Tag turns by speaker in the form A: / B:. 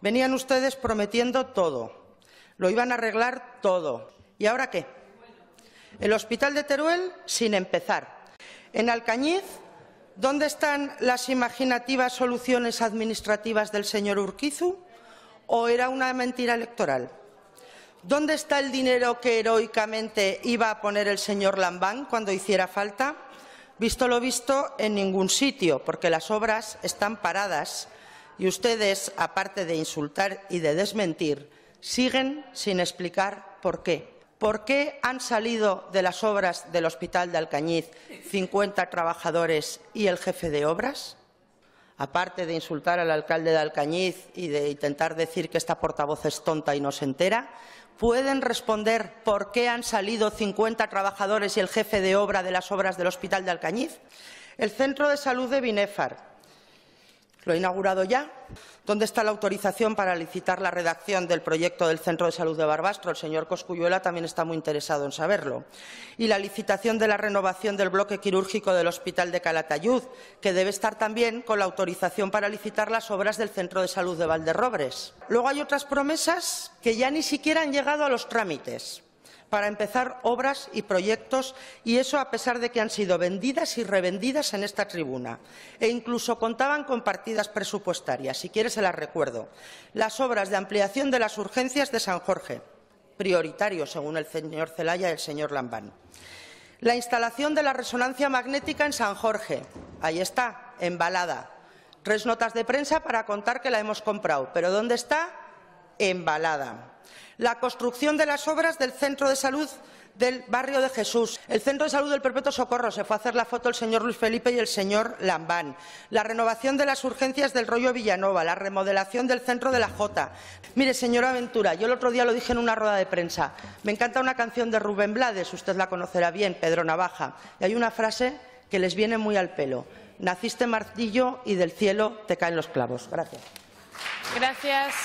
A: Venían ustedes prometiendo todo, lo iban a arreglar todo. ¿Y ahora qué? El hospital de Teruel sin empezar. En Alcañiz, ¿dónde están las imaginativas soluciones administrativas del señor Urquizu? ¿O era una mentira electoral? ¿Dónde está el dinero que heroicamente iba a poner el señor Lambán cuando hiciera falta? Visto lo visto, en ningún sitio, porque las obras están paradas y ustedes, aparte de insultar y de desmentir, siguen sin explicar por qué. ¿Por qué han salido de las obras del Hospital de Alcañiz 50 trabajadores y el jefe de obras? Aparte de insultar al alcalde de Alcañiz y de intentar decir que esta portavoz es tonta y no se entera, ¿pueden responder por qué han salido 50 trabajadores y el jefe de obra de las obras del Hospital de Alcañiz? El Centro de Salud de Binefar lo ha inaugurado ya. ¿Dónde está la autorización para licitar la redacción del proyecto del Centro de Salud de Barbastro? El señor Coscuyuela también está muy interesado en saberlo. Y la licitación de la renovación del bloque quirúrgico del Hospital de Calatayud, que debe estar también con la autorización para licitar las obras del Centro de Salud de Valderrobres. Luego hay otras promesas que ya ni siquiera han llegado a los trámites para empezar obras y proyectos, y eso a pesar de que han sido vendidas y revendidas en esta tribuna, e incluso contaban con partidas presupuestarias. Si quieres, se las recuerdo. Las obras de ampliación de las urgencias de San Jorge, prioritario, según el señor Celaya y el señor Lambán. La instalación de la resonancia magnética en San Jorge, ahí está, embalada. Tres notas de prensa para contar que la hemos comprado, pero ¿dónde está? embalada. La construcción de las obras del centro de salud del barrio de Jesús. El Centro de Salud del Perpetuo Socorro se fue a hacer la foto el señor Luis Felipe y el señor Lambán. La renovación de las urgencias del rollo Villanova, la remodelación del centro de la Jota. Mire, señora Aventura, yo el otro día lo dije en una rueda de prensa. Me encanta una canción de Rubén Blades, usted la conocerá bien, Pedro Navaja. Y hay una frase que les viene muy al pelo. Naciste martillo y del cielo te caen los clavos. Gracias. Gracias.